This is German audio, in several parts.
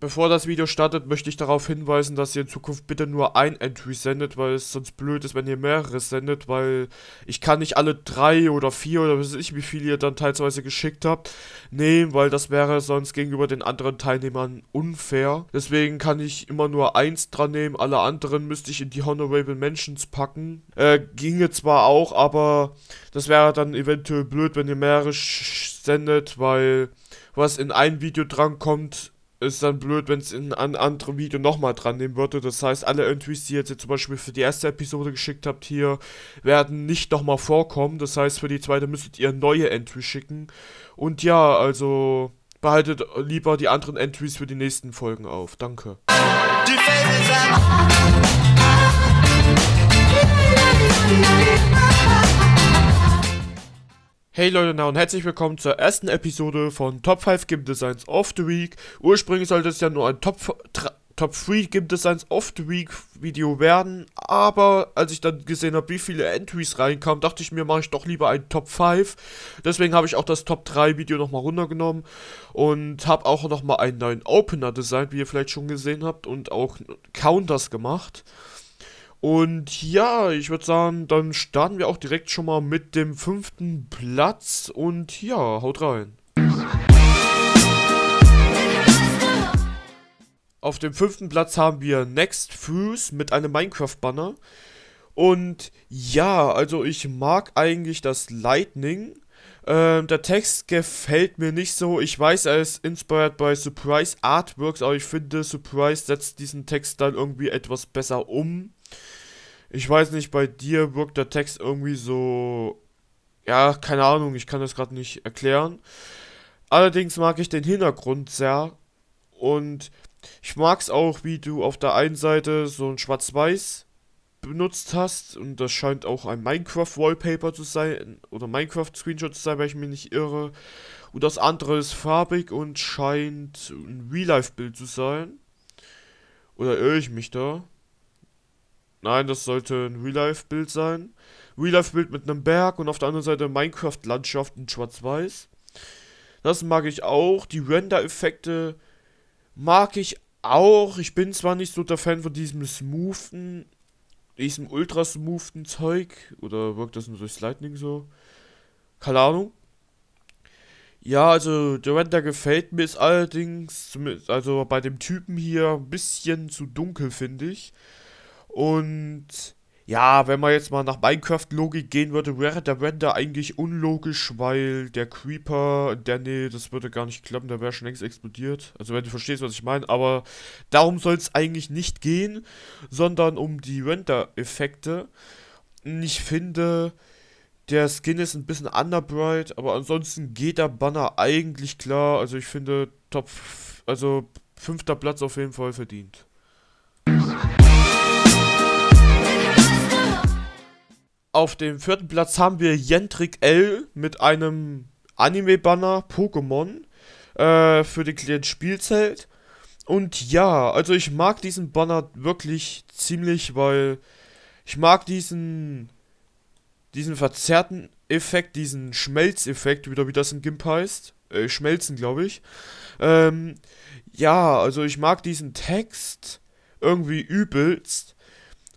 Bevor das Video startet, möchte ich darauf hinweisen, dass ihr in Zukunft bitte nur ein Entry sendet, weil es sonst blöd ist, wenn ihr mehrere sendet, weil ich kann nicht alle drei oder vier oder weiß ich, wie viele ihr dann teilweise geschickt habt, nehmen, weil das wäre sonst gegenüber den anderen Teilnehmern unfair. Deswegen kann ich immer nur eins dran nehmen, alle anderen müsste ich in die Honorable Mentions packen. Äh, ginge zwar auch, aber das wäre dann eventuell blöd, wenn ihr mehrere sendet, weil was in ein Video drankommt ist dann blöd, wenn es in ein anderes Video nochmal dran nehmen würde. Das heißt, alle Entries, die ihr jetzt zum Beispiel für die erste Episode geschickt habt, hier werden nicht nochmal vorkommen. Das heißt, für die zweite müsstet ihr neue Entries schicken. Und ja, also behaltet lieber die anderen Entries für die nächsten Folgen auf. Danke. Die Hey Leute na und herzlich willkommen zur ersten Episode von Top 5 Game Designs of the Week. Ursprünglich sollte es ja nur ein Top, Top 3 Game Designs of the Week Video werden, aber als ich dann gesehen habe, wie viele Entries reinkamen, dachte ich mir, mache ich doch lieber ein Top 5. Deswegen habe ich auch das Top 3 Video nochmal runtergenommen und habe auch nochmal einen neuen Opener designt, wie ihr vielleicht schon gesehen habt, und auch Counters gemacht. Und ja, ich würde sagen, dann starten wir auch direkt schon mal mit dem fünften Platz. Und ja, haut rein. Auf dem fünften Platz haben wir Next Fuse mit einem Minecraft-Banner. Und ja, also ich mag eigentlich das Lightning ähm, der Text gefällt mir nicht so. Ich weiß, er ist inspired by Surprise Artworks, aber ich finde, Surprise setzt diesen Text dann irgendwie etwas besser um. Ich weiß nicht, bei dir wirkt der Text irgendwie so. Ja, keine Ahnung, ich kann das gerade nicht erklären. Allerdings mag ich den Hintergrund sehr. Und ich mag es auch, wie du auf der einen Seite so ein Schwarz-Weiß benutzt hast. Und das scheint auch ein Minecraft-Wallpaper zu sein oder Minecraft-Screenshot zu sein, wenn ich mich nicht irre. Und das andere ist farbig und scheint ein Real-Life-Bild zu sein. Oder irre ich mich da? Nein, das sollte ein Real-Life-Bild sein. Real-Life-Bild mit einem Berg und auf der anderen Seite Minecraft-Landschaft in schwarz-weiß. Das mag ich auch. Die Render-Effekte mag ich auch. Ich bin zwar nicht so der Fan von diesem smoothen diesem ultrasmoothen Zeug oder wirkt das nur durchs Lightning so? Keine Ahnung. Ja, also Duranta gefällt mir, ist allerdings, also bei dem Typen hier, ein bisschen zu dunkel, finde ich. Und ja, wenn man jetzt mal nach Minecraft-Logik gehen würde, wäre der Render eigentlich unlogisch, weil der Creeper, der nee, das würde gar nicht klappen, der wäre schon längst explodiert. Also wenn du verstehst, was ich meine, aber darum soll es eigentlich nicht gehen, sondern um die Render-Effekte. Ich finde, der Skin ist ein bisschen underbright, aber ansonsten geht der Banner eigentlich klar. Also ich finde, Top, also fünfter Platz auf jeden Fall verdient. Auf dem vierten Platz haben wir Jentrik L mit einem Anime-Banner Pokémon äh, für den Klient Spielzelt. Und ja, also ich mag diesen Banner wirklich ziemlich, weil ich mag diesen diesen verzerrten Effekt, diesen Schmelzeffekt, wieder wie das in Gimp heißt. Äh, Schmelzen, glaube ich. Ähm, ja, also ich mag diesen Text irgendwie übelst.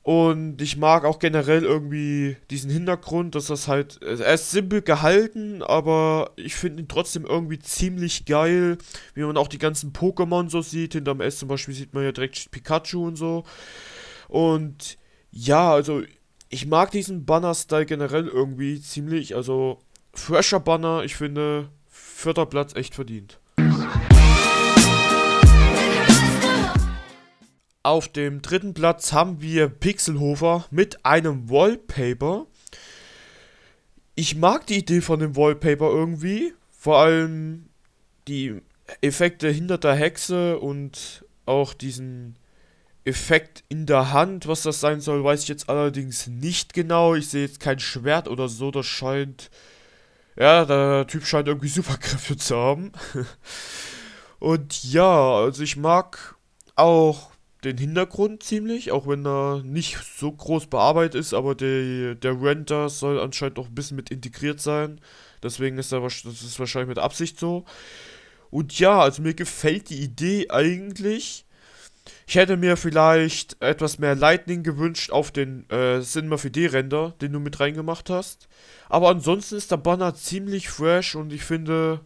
Und ich mag auch generell irgendwie diesen Hintergrund, dass das halt. Also er ist simpel gehalten, aber ich finde ihn trotzdem irgendwie ziemlich geil. Wie man auch die ganzen Pokémon so sieht. Hinterm S zum Beispiel sieht man ja direkt Pikachu und so. Und ja, also ich mag diesen Banner-Style generell irgendwie ziemlich. Also, fresher Banner, ich finde, vierter Platz echt verdient. Auf dem dritten Platz haben wir Pixelhofer mit einem Wallpaper. Ich mag die Idee von dem Wallpaper irgendwie. Vor allem die Effekte hinter der Hexe und auch diesen Effekt in der Hand. Was das sein soll, weiß ich jetzt allerdings nicht genau. Ich sehe jetzt kein Schwert oder so. Das scheint. Ja, der Typ scheint irgendwie Superkräfte zu haben. und ja, also ich mag auch den Hintergrund ziemlich, auch wenn er nicht so groß bearbeitet ist, aber die, der Render soll anscheinend auch ein bisschen mit integriert sein. Deswegen ist er, das ist wahrscheinlich mit Absicht so. Und ja, also mir gefällt die Idee eigentlich. Ich hätte mir vielleicht etwas mehr Lightning gewünscht auf den äh, Cinema 4D-Render, den du mit reingemacht hast. Aber ansonsten ist der Banner ziemlich fresh und ich finde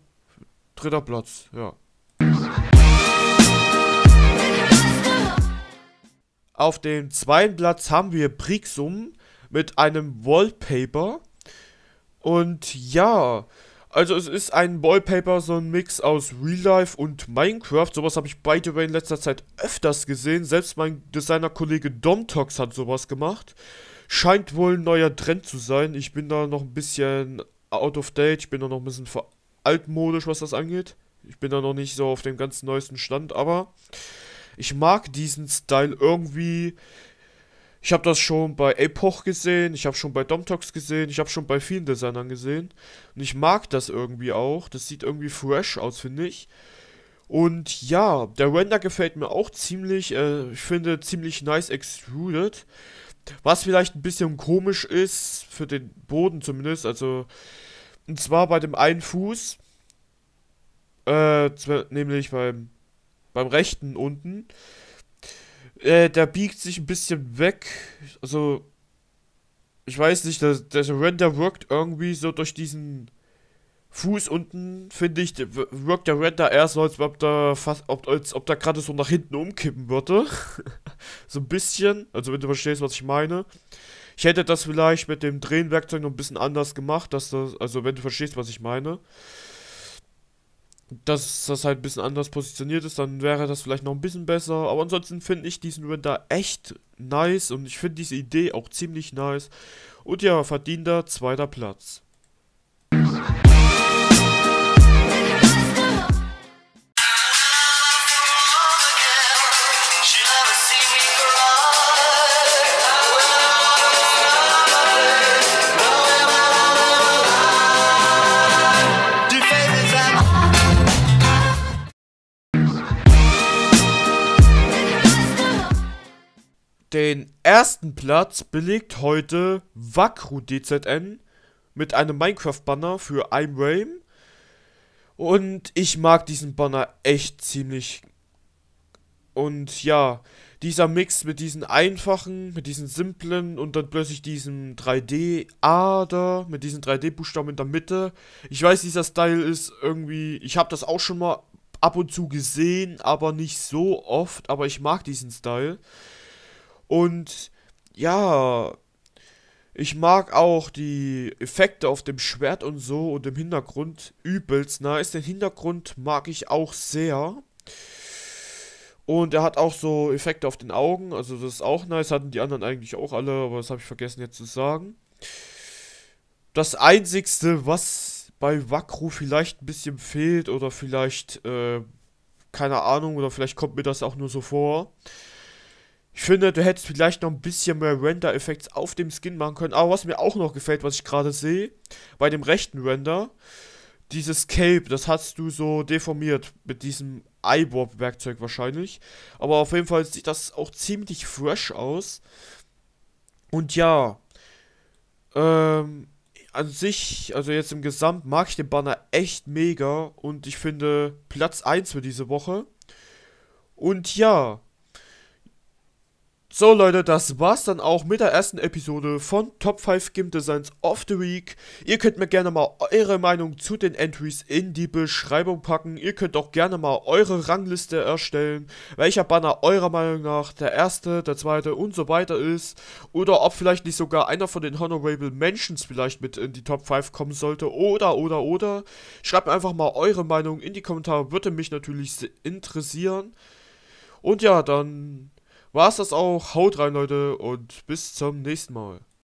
dritter Platz, ja. Auf dem zweiten Platz haben wir Brixum mit einem Wallpaper. Und ja, also es ist ein Wallpaper, so ein Mix aus Real Life und Minecraft. Sowas habe ich by the way in letzter Zeit öfters gesehen. Selbst mein Designer-Kollege Domtox hat sowas gemacht. Scheint wohl ein neuer Trend zu sein. Ich bin da noch ein bisschen out of date. Ich bin da noch ein bisschen altmodisch, was das angeht. Ich bin da noch nicht so auf dem ganz neuesten Stand, aber ich mag diesen Style irgendwie. Ich habe das schon bei Epoch gesehen, ich habe schon bei Domtox gesehen, ich habe schon bei vielen Designern gesehen. Und ich mag das irgendwie auch. Das sieht irgendwie fresh aus, finde ich. Und ja, der Render gefällt mir auch ziemlich. Äh, ich finde ziemlich nice extruded. Was vielleicht ein bisschen komisch ist, für den Boden zumindest. Also, und zwar bei dem einen Fuß. Äh, nämlich beim beim rechten unten. Äh, der biegt sich ein bisschen weg. Also, ich weiß nicht, der, der Render wirkt irgendwie so durch diesen Fuß unten, finde ich, wirkt der Render eher so, als ob da fast, ob, als ob da gerade so nach hinten umkippen würde. so ein bisschen. Also, wenn du verstehst, was ich meine. Ich hätte das vielleicht mit dem Drehenwerkzeug noch ein bisschen anders gemacht, dass das, also wenn du verstehst, was ich meine dass das halt ein bisschen anders positioniert ist, dann wäre das vielleicht noch ein bisschen besser. Aber ansonsten finde ich diesen Render echt nice und ich finde diese Idee auch ziemlich nice. Und ja, verdienter zweiter Platz. Den ersten Platz belegt heute Wakru DZN mit einem Minecraft-Banner für I'm Rame. Und ich mag diesen Banner echt ziemlich. Und ja, dieser Mix mit diesen einfachen, mit diesen simplen und dann plötzlich diesem 3D-Ader, mit diesen 3D-Buchstaben in der Mitte. Ich weiß, dieser Style ist irgendwie, ich habe das auch schon mal ab und zu gesehen, aber nicht so oft, aber ich mag diesen Style. Und ja, ich mag auch die Effekte auf dem Schwert und so und im Hintergrund übelst nice. Ne? Den Hintergrund mag ich auch sehr. Und er hat auch so Effekte auf den Augen, also das ist auch nice. Hatten die anderen eigentlich auch alle, aber das habe ich vergessen jetzt zu sagen. Das einzigste, was bei Wakru vielleicht ein bisschen fehlt oder vielleicht, äh, keine Ahnung, oder vielleicht kommt mir das auch nur so vor, ich finde, du hättest vielleicht noch ein bisschen mehr render effekte auf dem Skin machen können. Aber was mir auch noch gefällt, was ich gerade sehe, bei dem rechten Render, dieses Cape, das hast du so deformiert mit diesem iWarp-Werkzeug wahrscheinlich. Aber auf jeden Fall sieht das auch ziemlich fresh aus. Und ja, ähm, an sich, also jetzt im Gesamt, mag ich den Banner echt mega. Und ich finde Platz 1 für diese Woche. Und ja, so Leute, das war's dann auch mit der ersten Episode von Top 5 Game Designs of the Week. Ihr könnt mir gerne mal eure Meinung zu den Entries in die Beschreibung packen. Ihr könnt auch gerne mal eure Rangliste erstellen, welcher Banner eurer Meinung nach der erste, der zweite und so weiter ist. Oder ob vielleicht nicht sogar einer von den Honorable Mentions vielleicht mit in die Top 5 kommen sollte. Oder, oder, oder. Schreibt mir einfach mal eure Meinung in die Kommentare, würde mich natürlich interessieren. Und ja, dann war es das auch. Haut rein, Leute, und bis zum nächsten Mal.